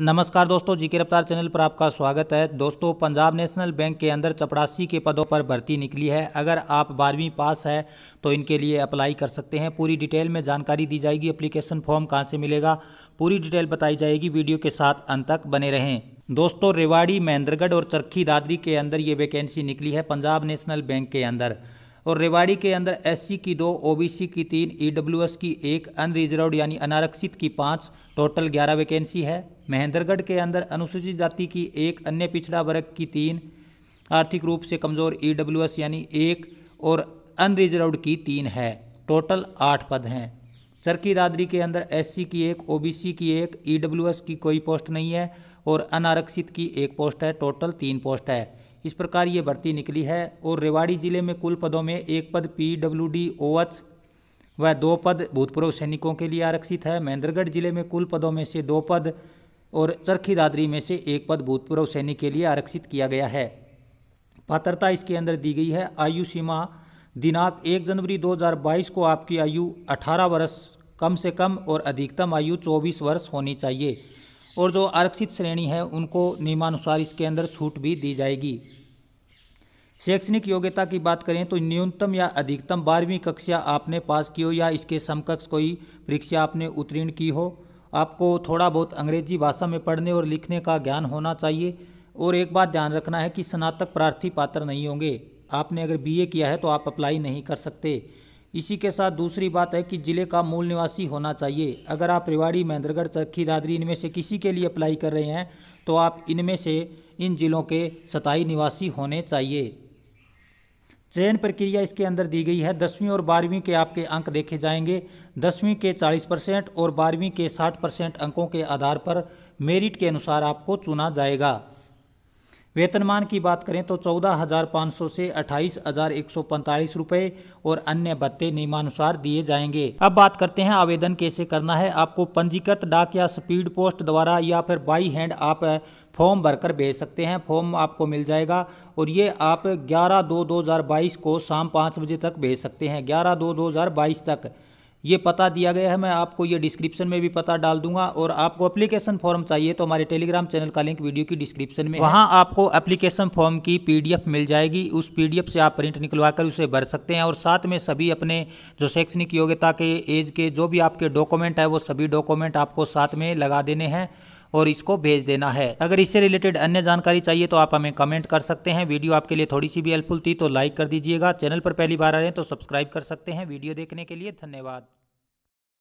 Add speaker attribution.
Speaker 1: नमस्कार दोस्तों जी के रफ्तार चैनल पर आपका स्वागत है दोस्तों पंजाब नेशनल बैंक के अंदर चपरासी के पदों पर भर्ती निकली है अगर आप बारहवीं पास है तो इनके लिए अप्लाई कर सकते हैं पूरी डिटेल में जानकारी दी जाएगी एप्लीकेशन फॉर्म कहां से मिलेगा पूरी डिटेल बताई जाएगी वीडियो के साथ अंत तक बने रहें दोस्तों रेवाड़ी महेंद्रगढ़ और चरखी दादरी के अंदर ये वैकेंसी निकली है पंजाब नेशनल बैंक के अंदर और रेवाड़ी के अंदर एससी की दो ओबीसी की तीन ईडब्ल्यूएस e की एक अनरिजर्व यानी अनारक्षित की पाँच टोटल ग्यारह वैकेंसी है महेंद्रगढ़ के अंदर अनुसूचित जाति की एक अन्य पिछड़ा वर्ग की तीन आर्थिक रूप से कमज़ोर ईडब्ल्यूएस e यानी एक और अनरिजर्व की तीन है टोटल आठ पद हैं चरखी दादरी के अंदर एस की एक ओ की एक ई e की कोई पोस्ट नहीं है और अनारक्षित की एक पोस्ट है टोटल तीन पोस्ट है इस प्रकार ये भर्ती निकली है और रेवाड़ी जिले में कुल पदों में एक पद P W D O H व दो पद भूतपूर्व सैनिकों के लिए आरक्षित है महेंद्रगढ़ जिले में कुल पदों में से दो पद और चरखी दादरी में से एक पद भूतपूर्व सैनिक के लिए आरक्षित किया गया है पात्रता इसके अंदर दी गई है आयु सीमा दिनांक एक जनवरी 2022 को आपकी आयु 18 वर्ष कम से कम और अधिकतम आयु 24 वर्ष होनी चाहिए और जो आरक्षित श्रेणी है उनको नियमानुसार इसके अंदर छूट भी दी जाएगी शैक्षणिक योग्यता की बात करें तो न्यूनतम या अधिकतम बारहवीं कक्षा आपने पास की हो या इसके समकक्ष कोई परीक्षा आपने उत्तीर्ण की हो आपको थोड़ा बहुत अंग्रेजी भाषा में पढ़ने और लिखने का ज्ञान होना चाहिए और एक बात ध्यान रखना है कि स्नातक प्रार्थी पात्र नहीं होंगे आपने अगर बीए किया है तो आप अप्लाई नहीं कर सकते इसी के साथ दूसरी बात है कि ज़िले का मूल निवासी होना चाहिए अगर आप रेवाड़ी महेंद्रगढ़ चरखी दादरी इनमें से किसी के लिए अप्लाई कर रहे हैं तो आप इनमें से इन ज़िलों के सताई निवासी होने चाहिए चयन प्रक्रिया इसके अंदर दी गई है दसवीं और बारहवीं के आपके अंक देखे जाएंगे दसवीं के 40 परसेंट और बारहवीं के 60 परसेंट अंकों के आधार पर मेरिट के अनुसार आपको चुना जाएगा वेतनमान की बात करें तो चौदह हज़ार पाँच सौ से अट्ठाईस हज़ार एक सौ पैंतालीस रुपये और अन्य भत्ते नियमानुसार दिए जाएंगे अब बात करते हैं आवेदन कैसे करना है आपको पंजीकृत डाक या स्पीड पोस्ट द्वारा या फिर बाई हैंड आप फॉर्म भरकर भेज सकते हैं फॉर्म आपको मिल जाएगा और ये आप ग्यारह दो दो हज़ार बाईस को शाम पाँच बजे तक भेज सकते हैं ग्यारह दो दो हज़ार बाईस तक ये पता दिया गया है मैं आपको ये डिस्क्रिप्शन में भी पता डाल दूंगा और आपको एप्लीकेशन फॉर्म चाहिए तो हमारे टेलीग्राम चैनल का लिंक वीडियो की डिस्क्रिप्शन में वहाँ आपको एप्लीकेशन फॉर्म की पीडीएफ मिल जाएगी उस पीडीएफ से आप प्रिंट निकलवाकर उसे भर सकते हैं और साथ में सभी अपने जो शैक्षणिक योग्यता के एज के जो भी आपके डॉक्यूमेंट है वो सभी डॉक्यूमेंट आपको साथ में लगा देने हैं और इसको भेज देना है अगर इससे रिलेटेड अन्य जानकारी चाहिए तो आप हमें कमेंट कर सकते हैं वीडियो आपके लिए थोड़ी सी भी हेल्पफुल थी तो लाइक कर दीजिएगा चैनल पर पहली बार आ रहे हैं तो सब्सक्राइब कर सकते हैं वीडियो देखने के लिए धन्यवाद